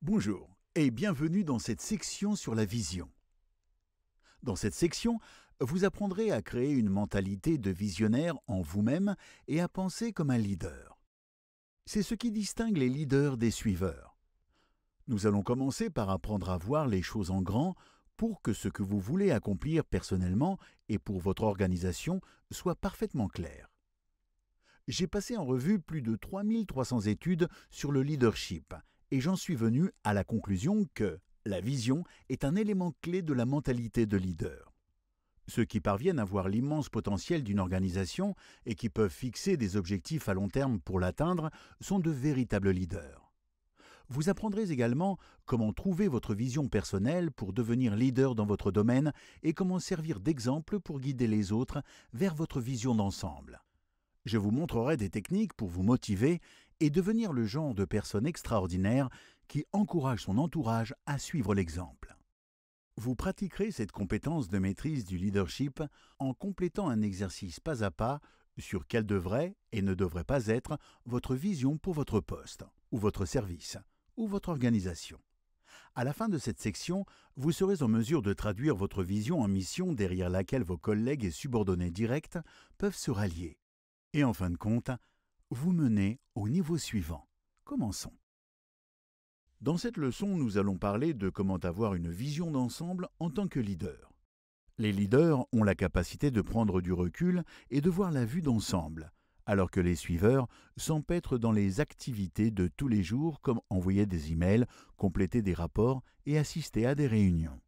Bonjour et bienvenue dans cette section sur la vision. Dans cette section, vous apprendrez à créer une mentalité de visionnaire en vous-même et à penser comme un leader. C'est ce qui distingue les leaders des suiveurs. Nous allons commencer par apprendre à voir les choses en grand pour que ce que vous voulez accomplir personnellement et pour votre organisation soit parfaitement clair. J'ai passé en revue plus de 3300 études sur le leadership et j'en suis venu à la conclusion que la vision est un élément clé de la mentalité de leader. Ceux qui parviennent à voir l'immense potentiel d'une organisation et qui peuvent fixer des objectifs à long terme pour l'atteindre sont de véritables leaders. Vous apprendrez également comment trouver votre vision personnelle pour devenir leader dans votre domaine et comment servir d'exemple pour guider les autres vers votre vision d'ensemble. Je vous montrerai des techniques pour vous motiver et devenir le genre de personne extraordinaire qui encourage son entourage à suivre l'exemple. Vous pratiquerez cette compétence de maîtrise du leadership en complétant un exercice pas à pas sur quelle devrait et ne devrait pas être votre vision pour votre poste, ou votre service, ou votre organisation. À la fin de cette section, vous serez en mesure de traduire votre vision en mission derrière laquelle vos collègues et subordonnés directs peuvent se rallier. Et en fin de compte, vous menez au niveau suivant. Commençons. Dans cette leçon, nous allons parler de comment avoir une vision d'ensemble en tant que leader. Les leaders ont la capacité de prendre du recul et de voir la vue d'ensemble, alors que les suiveurs s'empêtrent dans les activités de tous les jours comme envoyer des emails, compléter des rapports et assister à des réunions.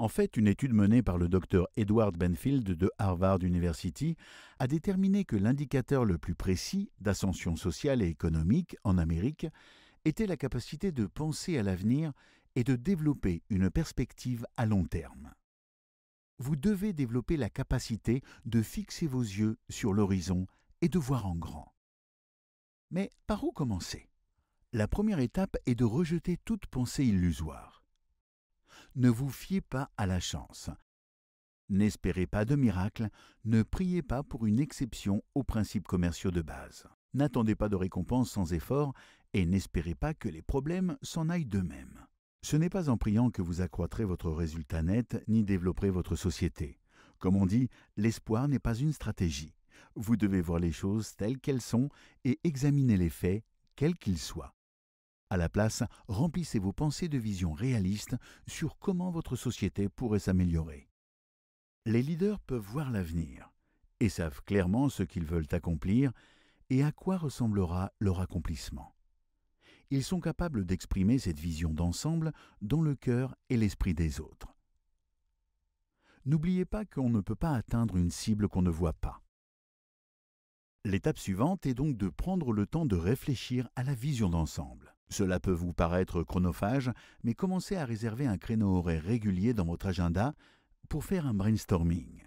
En fait, une étude menée par le docteur Edward Benfield de Harvard University a déterminé que l'indicateur le plus précis d'ascension sociale et économique en Amérique était la capacité de penser à l'avenir et de développer une perspective à long terme. Vous devez développer la capacité de fixer vos yeux sur l'horizon et de voir en grand. Mais par où commencer La première étape est de rejeter toute pensée illusoire ne vous fiez pas à la chance. N'espérez pas de miracle, ne priez pas pour une exception aux principes commerciaux de base. N'attendez pas de récompenses sans effort et n'espérez pas que les problèmes s'en aillent d'eux-mêmes. Ce n'est pas en priant que vous accroîtrez votre résultat net ni développerez votre société. Comme on dit, l'espoir n'est pas une stratégie. Vous devez voir les choses telles qu'elles sont et examiner les faits, quels qu'ils soient. À la place, remplissez vos pensées de visions réalistes sur comment votre société pourrait s'améliorer. Les leaders peuvent voir l'avenir et savent clairement ce qu'ils veulent accomplir et à quoi ressemblera leur accomplissement. Ils sont capables d'exprimer cette vision d'ensemble dans le cœur et l'esprit des autres. N'oubliez pas qu'on ne peut pas atteindre une cible qu'on ne voit pas. L'étape suivante est donc de prendre le temps de réfléchir à la vision d'ensemble. Cela peut vous paraître chronophage, mais commencez à réserver un créneau horaire régulier dans votre agenda pour faire un brainstorming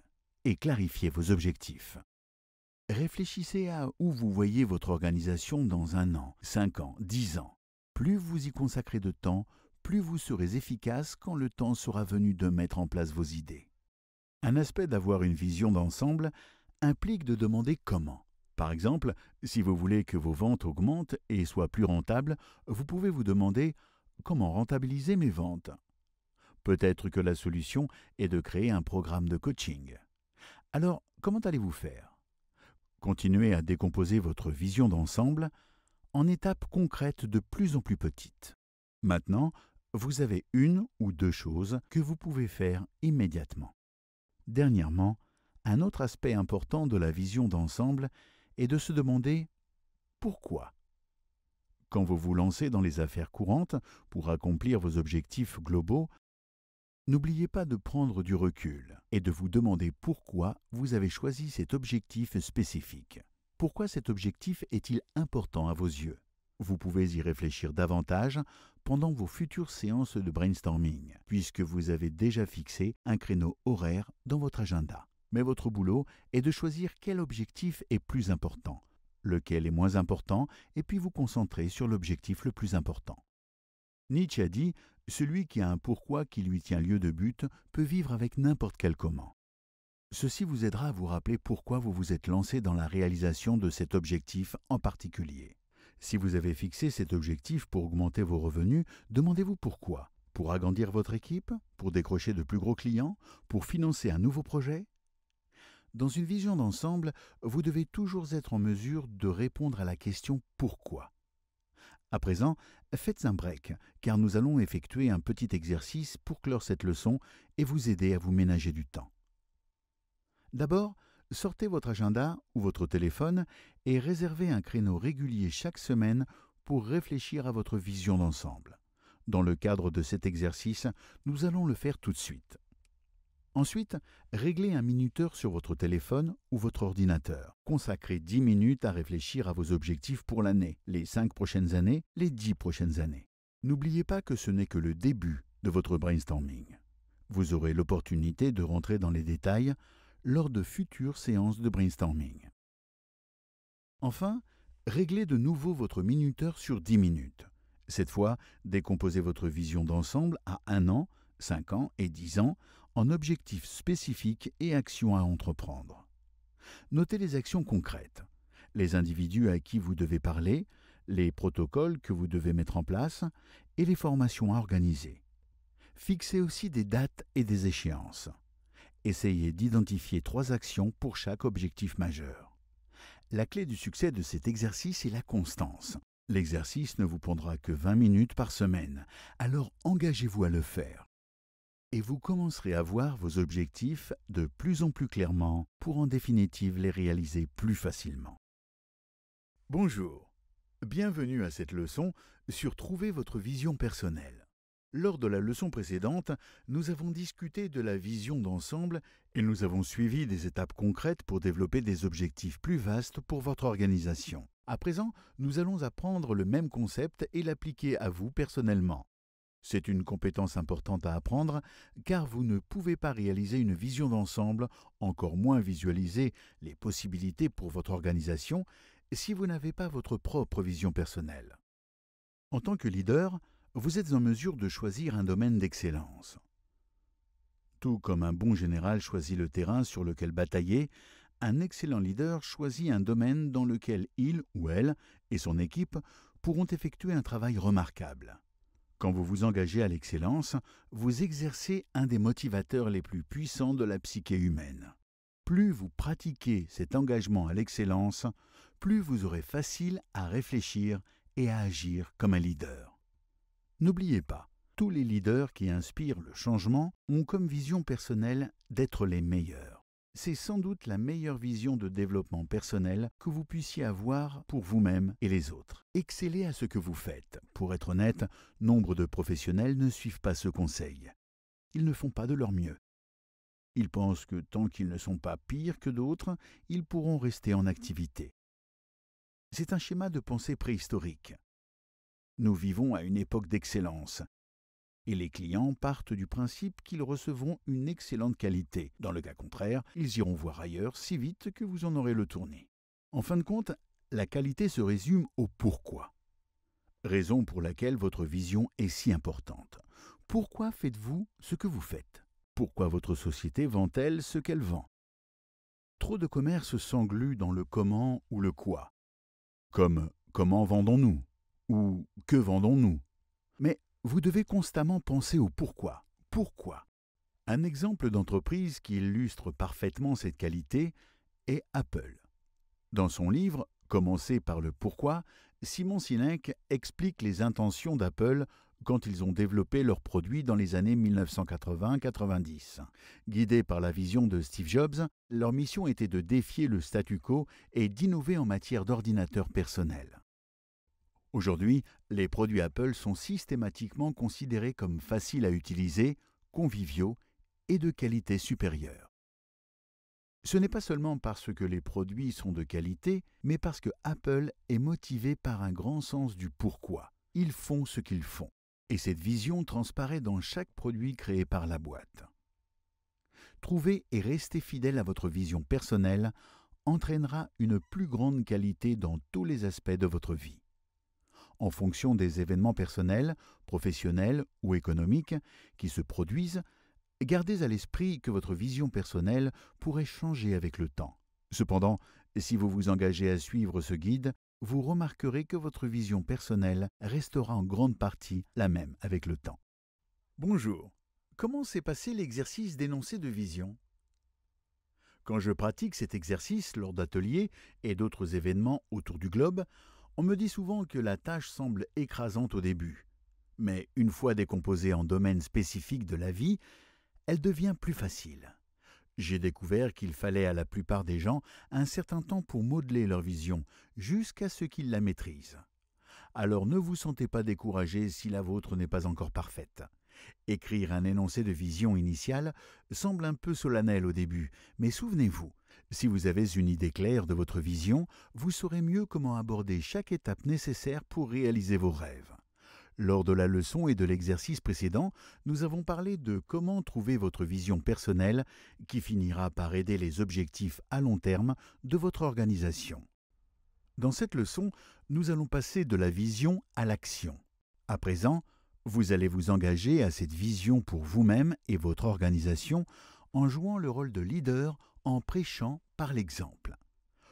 et clarifier vos objectifs. Réfléchissez à où vous voyez votre organisation dans un an, cinq ans, dix ans. Plus vous y consacrez de temps, plus vous serez efficace quand le temps sera venu de mettre en place vos idées. Un aspect d'avoir une vision d'ensemble implique de demander comment, par exemple, si vous voulez que vos ventes augmentent et soient plus rentables, vous pouvez vous demander comment rentabiliser mes ventes. Peut-être que la solution est de créer un programme de coaching. Alors, comment allez-vous faire Continuez à décomposer votre vision d'ensemble en étapes concrètes de plus en plus petites. Maintenant, vous avez une ou deux choses que vous pouvez faire immédiatement. Dernièrement, un autre aspect important de la vision d'ensemble et de se demander pourquoi. Quand vous vous lancez dans les affaires courantes pour accomplir vos objectifs globaux, n'oubliez pas de prendre du recul et de vous demander pourquoi vous avez choisi cet objectif spécifique. Pourquoi cet objectif est-il important à vos yeux vous pouvez y réfléchir davantage pendant vos futures séances de brainstorming, puisque vous avez déjà fixé un créneau horaire dans votre agenda mais votre boulot est de choisir quel objectif est plus important, lequel est moins important, et puis vous concentrer sur l'objectif le plus important. Nietzsche a dit Celui qui a un pourquoi qui lui tient lieu de but peut vivre avec n'importe quel comment. Ceci vous aidera à vous rappeler pourquoi vous vous êtes lancé dans la réalisation de cet objectif en particulier. Si vous avez fixé cet objectif pour augmenter vos revenus, demandez-vous pourquoi. Pour agrandir votre équipe Pour décrocher de plus gros clients Pour financer un nouveau projet dans une vision d'ensemble, vous devez toujours être en mesure de répondre à la question pourquoi. À présent, faites un break, car nous allons effectuer un petit exercice pour clore cette leçon et vous aider à vous ménager du temps. D'abord, sortez votre agenda ou votre téléphone et réservez un créneau régulier chaque semaine pour réfléchir à votre vision d'ensemble. Dans le cadre de cet exercice, nous allons le faire tout de suite. Ensuite, réglez un minuteur sur votre téléphone ou votre ordinateur. Consacrez 10 minutes à réfléchir à vos objectifs pour l'année, les 5 prochaines années, les 10 prochaines années. N'oubliez pas que ce n'est que le début de votre brainstorming. Vous aurez l'opportunité de rentrer dans les détails lors de futures séances de brainstorming. Enfin, réglez de nouveau votre minuteur sur 10 minutes. Cette fois, décomposez votre vision d'ensemble à 1 an, 5 ans et 10 ans en objectifs spécifiques et actions à entreprendre. Notez les actions concrètes, les individus à qui vous devez parler, les protocoles que vous devez mettre en place et les formations à organiser. Fixez aussi des dates et des échéances. Essayez d'identifier trois actions pour chaque objectif majeur. La clé du succès de cet exercice est la constance. L'exercice ne vous prendra que 20 minutes par semaine, alors engagez-vous à le faire et vous commencerez à voir vos objectifs de plus en plus clairement pour en définitive les réaliser plus facilement. Bonjour, bienvenue à cette leçon sur Trouver votre vision personnelle. Lors de la leçon précédente, nous avons discuté de la vision d'ensemble et nous avons suivi des étapes concrètes pour développer des objectifs plus vastes pour votre organisation. À présent, nous allons apprendre le même concept et l'appliquer à vous personnellement. C'est une compétence importante à apprendre car vous ne pouvez pas réaliser une vision d'ensemble, encore moins visualiser les possibilités pour votre organisation si vous n'avez pas votre propre vision personnelle. En tant que leader, vous êtes en mesure de choisir un domaine d'excellence. Tout comme un bon général choisit le terrain sur lequel batailler, un excellent leader choisit un domaine dans lequel il ou elle et son équipe pourront effectuer un travail remarquable. Quand vous vous engagez à l'excellence, vous exercez un des motivateurs les plus puissants de la psyché humaine. Plus vous pratiquez cet engagement à l'excellence, plus vous aurez facile à réfléchir et à agir comme un leader. N'oubliez pas, tous les leaders qui inspirent le changement ont comme vision personnelle d'être les meilleurs. C'est sans doute la meilleure vision de développement personnel que vous puissiez avoir pour vous-même et les autres. Excellez à ce que vous faites. Pour être honnête, nombre de professionnels ne suivent pas ce conseil. Ils ne font pas de leur mieux. Ils pensent que tant qu'ils ne sont pas pires que d'autres, ils pourront rester en activité. C'est un schéma de pensée préhistorique. Nous vivons à une époque d'excellence et les clients partent du principe qu'ils recevront une excellente qualité. Dans le cas contraire, ils iront voir ailleurs si vite que vous en aurez le tourné. En fin de compte, la qualité se résume au pourquoi. Raison pour laquelle votre vision est si importante. Pourquoi faites-vous ce que vous faites Pourquoi votre société vend-elle ce qu'elle vend Trop de commerce s'engluent dans le comment ou le quoi. Comme comment vendons-nous ou que vendons-nous Mais vous devez constamment penser au pourquoi. Pourquoi Un exemple d'entreprise qui illustre parfaitement cette qualité est Apple. Dans son livre Commencer par le pourquoi, Simon Sinek explique les intentions d'Apple quand ils ont développé leurs produits dans les années 1980-90. Guidés par la vision de Steve Jobs, leur mission était de défier le statu quo et d'innover en matière d'ordinateurs personnels. Aujourd'hui, les produits Apple sont systématiquement considérés comme faciles à utiliser, conviviaux et de qualité supérieure. Ce n'est pas seulement parce que les produits sont de qualité, mais parce que Apple est motivé par un grand sens du pourquoi. Ils font ce qu'ils font. Et cette vision transparaît dans chaque produit créé par la boîte. Trouver et rester fidèle à votre vision personnelle entraînera une plus grande qualité dans tous les aspects de votre vie en fonction des événements personnels, professionnels ou économiques qui se produisent, gardez à l'esprit que votre vision personnelle pourrait changer avec le temps. Cependant, si vous vous engagez à suivre ce guide, vous remarquerez que votre vision personnelle restera en grande partie la même avec le temps. Bonjour. Comment s'est passé l'exercice d'énoncé de vision Quand je pratique cet exercice lors d'ateliers et d'autres événements autour du globe, on me dit souvent que la tâche semble écrasante au début, mais une fois décomposée en domaines spécifiques de la vie, elle devient plus facile. J'ai découvert qu'il fallait à la plupart des gens un certain temps pour modeler leur vision, jusqu'à ce qu'ils la maîtrisent. Alors ne vous sentez pas découragé si la vôtre n'est pas encore parfaite. Écrire un énoncé de vision initiale semble un peu solennel au début, mais souvenez-vous, si vous avez une idée claire de votre vision, vous saurez mieux comment aborder chaque étape nécessaire pour réaliser vos rêves. Lors de la leçon et de l'exercice précédent, nous avons parlé de comment trouver votre vision personnelle qui finira par aider les objectifs à long terme de votre organisation. Dans cette leçon, nous allons passer de la vision à l'action. À présent, vous allez vous engager à cette vision pour vous-même et votre organisation en jouant le rôle de leader en prêchant par l'exemple.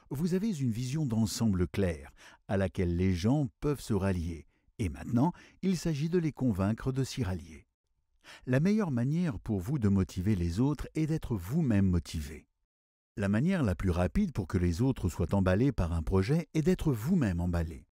Vous avez une vision d'ensemble claire, à laquelle les gens peuvent se rallier, et maintenant il s'agit de les convaincre de s'y rallier. La meilleure manière pour vous de motiver les autres est d'être vous-même motivé. La manière la plus rapide pour que les autres soient emballés par un projet est d'être vous-même emballé.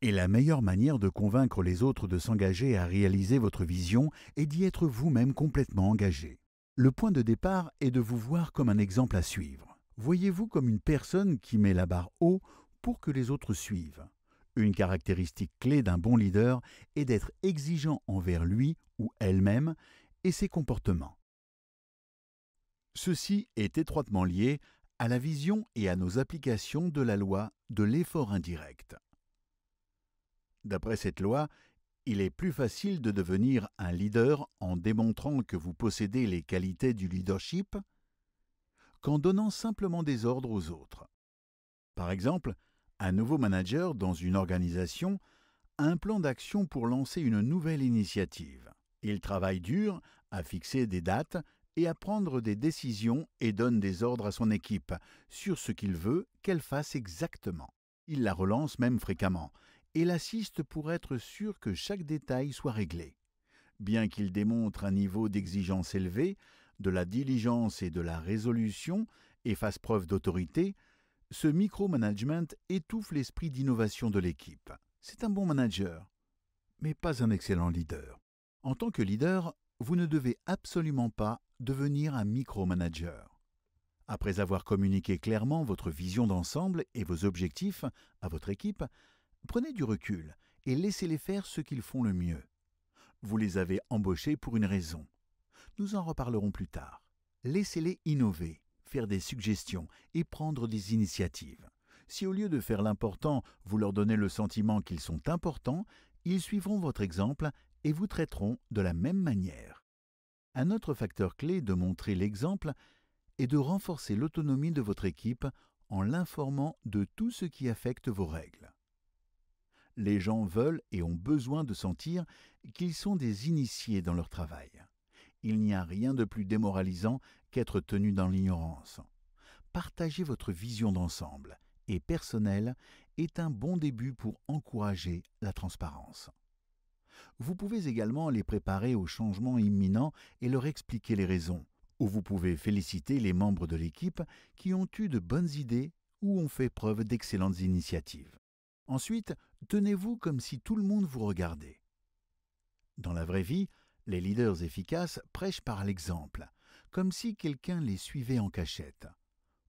Et la meilleure manière de convaincre les autres de s'engager à réaliser votre vision est d'y être vous-même complètement engagé. Le point de départ est de vous voir comme un exemple à suivre. Voyez-vous comme une personne qui met la barre haut pour que les autres suivent. Une caractéristique clé d'un bon leader est d'être exigeant envers lui ou elle-même et ses comportements. Ceci est étroitement lié à la vision et à nos applications de la loi de l'effort indirect. D'après cette loi, il est plus facile de devenir un leader en démontrant que vous possédez les qualités du leadership qu'en donnant simplement des ordres aux autres. Par exemple, un nouveau manager dans une organisation a un plan d'action pour lancer une nouvelle initiative. Il travaille dur à fixer des dates et à prendre des décisions et donne des ordres à son équipe sur ce qu'il veut qu'elle fasse exactement. Il la relance même fréquemment et l'assiste pour être sûr que chaque détail soit réglé. Bien qu'il démontre un niveau d'exigence élevé, de la diligence et de la résolution, et fasse preuve d'autorité, ce micromanagement étouffe l'esprit d'innovation de l'équipe. C'est un bon manager, mais pas un excellent leader. En tant que leader, vous ne devez absolument pas devenir un micromanager. Après avoir communiqué clairement votre vision d'ensemble et vos objectifs à votre équipe, Prenez du recul et laissez-les faire ce qu'ils font le mieux. Vous les avez embauchés pour une raison. Nous en reparlerons plus tard. Laissez-les innover, faire des suggestions et prendre des initiatives. Si au lieu de faire l'important, vous leur donnez le sentiment qu'ils sont importants, ils suivront votre exemple et vous traiteront de la même manière. Un autre facteur clé de montrer l'exemple est de renforcer l'autonomie de votre équipe en l'informant de tout ce qui affecte vos règles les gens veulent et ont besoin de sentir qu'ils sont des initiés dans leur travail. Il n'y a rien de plus démoralisant qu'être tenu dans l'ignorance. Partager votre vision d'ensemble et personnelle est un bon début pour encourager la transparence. Vous pouvez également les préparer aux changements imminent et leur expliquer les raisons, ou vous pouvez féliciter les membres de l'équipe qui ont eu de bonnes idées ou ont fait preuve d'excellentes initiatives. Ensuite, tenez-vous comme si tout le monde vous regardait. Dans la vraie vie, les leaders efficaces prêchent par l'exemple, comme si quelqu'un les suivait en cachette.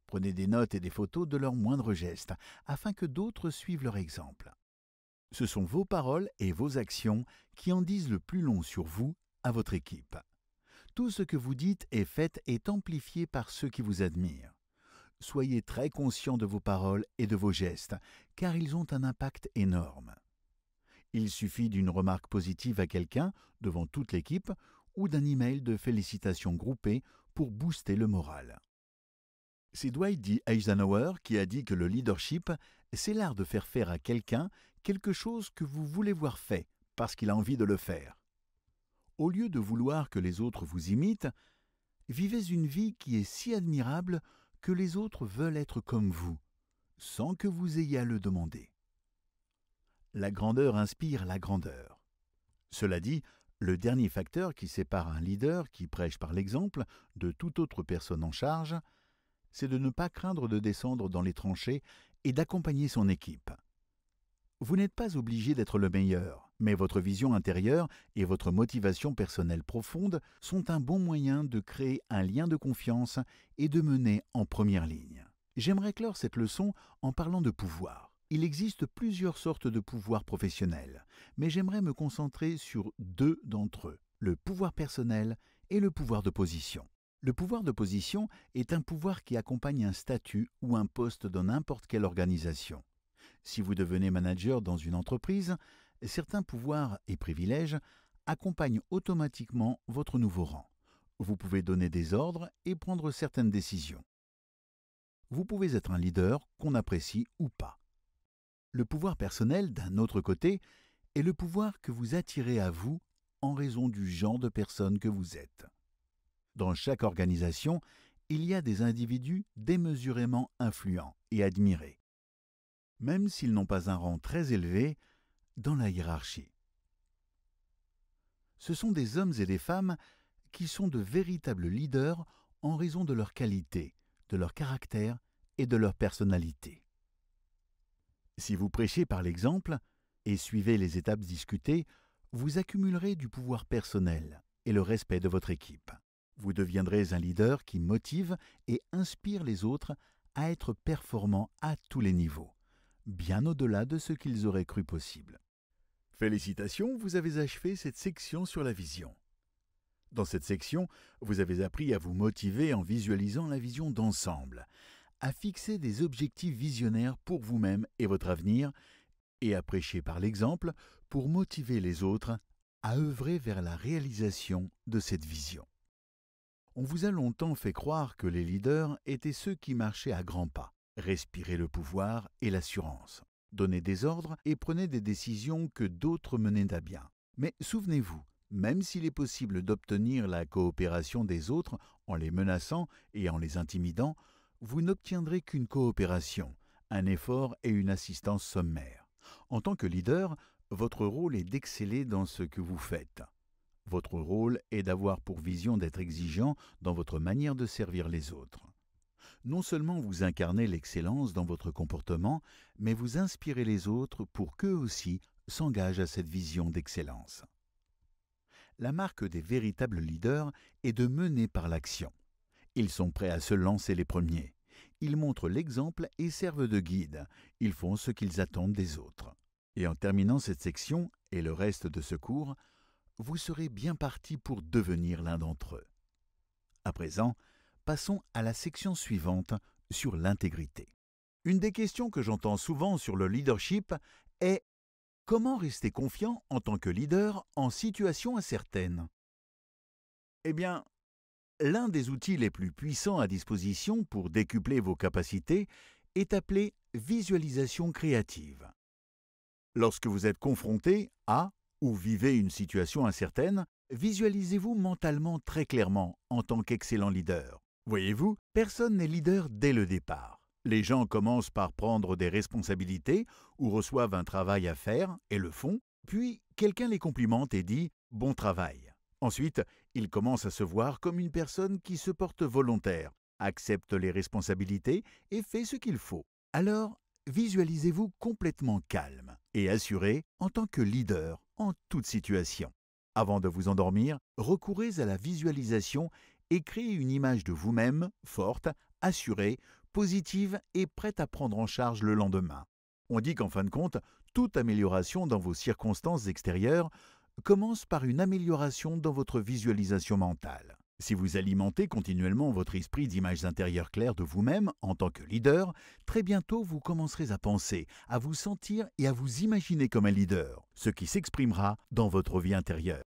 Prenez des notes et des photos de leurs moindres gestes, afin que d'autres suivent leur exemple. Ce sont vos paroles et vos actions qui en disent le plus long sur vous, à votre équipe. Tout ce que vous dites et faites est amplifié par ceux qui vous admirent soyez très conscients de vos paroles et de vos gestes, car ils ont un impact énorme. Il suffit d'une remarque positive à quelqu'un, devant toute l'équipe, ou d'un email de félicitations groupées pour booster le moral. C'est Dwight D. Eisenhower qui a dit que le leadership, c'est l'art de faire faire à quelqu'un quelque chose que vous voulez voir fait parce qu'il a envie de le faire. Au lieu de vouloir que les autres vous imitent, vivez une vie qui est si admirable que les autres veulent être comme vous, sans que vous ayez à le demander. La grandeur inspire la grandeur. Cela dit, le dernier facteur qui sépare un leader qui prêche par l'exemple de toute autre personne en charge, c'est de ne pas craindre de descendre dans les tranchées et d'accompagner son équipe. Vous n'êtes pas obligé d'être le meilleur. Mais votre vision intérieure et votre motivation personnelle profonde sont un bon moyen de créer un lien de confiance et de mener en première ligne. J'aimerais clore cette leçon en parlant de pouvoir. Il existe plusieurs sortes de pouvoirs professionnels, mais j'aimerais me concentrer sur deux d'entre eux, le pouvoir personnel et le pouvoir de position. Le pouvoir de position est un pouvoir qui accompagne un statut ou un poste dans n'importe quelle organisation. Si vous devenez manager dans une entreprise, certains pouvoirs et privilèges accompagnent automatiquement votre nouveau rang. Vous pouvez donner des ordres et prendre certaines décisions. Vous pouvez être un leader qu'on apprécie ou pas. Le pouvoir personnel, d'un autre côté, est le pouvoir que vous attirez à vous en raison du genre de personne que vous êtes. Dans chaque organisation, il y a des individus démesurément influents et admirés. Même s'ils n'ont pas un rang très élevé, dans la hiérarchie. Ce sont des hommes et des femmes qui sont de véritables leaders en raison de leur qualité, de leur caractère et de leur personnalité. Si vous prêchez par l'exemple et suivez les étapes discutées, vous accumulerez du pouvoir personnel et le respect de votre équipe. Vous deviendrez un leader qui motive et inspire les autres à être performants à tous les niveaux, bien au-delà de ce qu'ils auraient cru possible. Félicitations, vous avez achevé cette section sur la vision. Dans cette section, vous avez appris à vous motiver en visualisant la vision d'ensemble, à fixer des objectifs visionnaires pour vous-même et votre avenir, et à prêcher par l'exemple pour motiver les autres à œuvrer vers la réalisation de cette vision. On vous a longtemps fait croire que les leaders étaient ceux qui marchaient à grands pas, respiraient le pouvoir et l'assurance. Donnez des ordres et prenez des décisions que d'autres menaient à bien. Mais souvenez-vous, même s'il est possible d'obtenir la coopération des autres en les menaçant et en les intimidant, vous n'obtiendrez qu'une coopération, un effort et une assistance sommaire. En tant que leader, votre rôle est d'exceller dans ce que vous faites. Votre rôle est d'avoir pour vision d'être exigeant dans votre manière de servir les autres non seulement vous incarnez l'excellence dans votre comportement, mais vous inspirez les autres pour qu'eux aussi s'engagent à cette vision d'excellence. La marque des véritables leaders est de mener par l'action. Ils sont prêts à se lancer les premiers. Ils montrent l'exemple et servent de guide. Ils font ce qu'ils attendent des autres. Et en terminant cette section et le reste de ce cours, vous serez bien parti pour devenir l'un d'entre eux. À présent, passons à la section suivante sur l'intégrité. Une des questions que j'entends souvent sur le leadership est Comment rester confiant en tant que leader en situation incertaine Eh bien, l'un des outils les plus puissants à disposition pour décupler vos capacités est appelé visualisation créative. Lorsque vous êtes confronté à ou vivez une situation incertaine, visualisez-vous mentalement très clairement en tant qu'excellent leader. Voyez-vous, personne n'est leader dès le départ. Les gens commencent par prendre des responsabilités ou reçoivent un travail à faire et le font, puis quelqu'un les complimente et dit ⁇ Bon travail ⁇ Ensuite, ils commencent à se voir comme une personne qui se porte volontaire, accepte les responsabilités et fait ce qu'il faut. Alors, visualisez-vous complètement calme et assuré en tant que leader en toute situation. Avant de vous endormir, recourez à la visualisation et une image de vous-même forte, assurée, positive et prête à prendre en charge le lendemain. On dit qu'en fin de compte, toute amélioration dans vos circonstances extérieures commence par une amélioration dans votre visualisation mentale. Si vous alimentez continuellement votre esprit d'images intérieures claires de vous-même en tant que leader, très bientôt vous commencerez à penser, à vous sentir et à vous imaginer comme un leader, ce qui s'exprimera dans votre vie intérieure.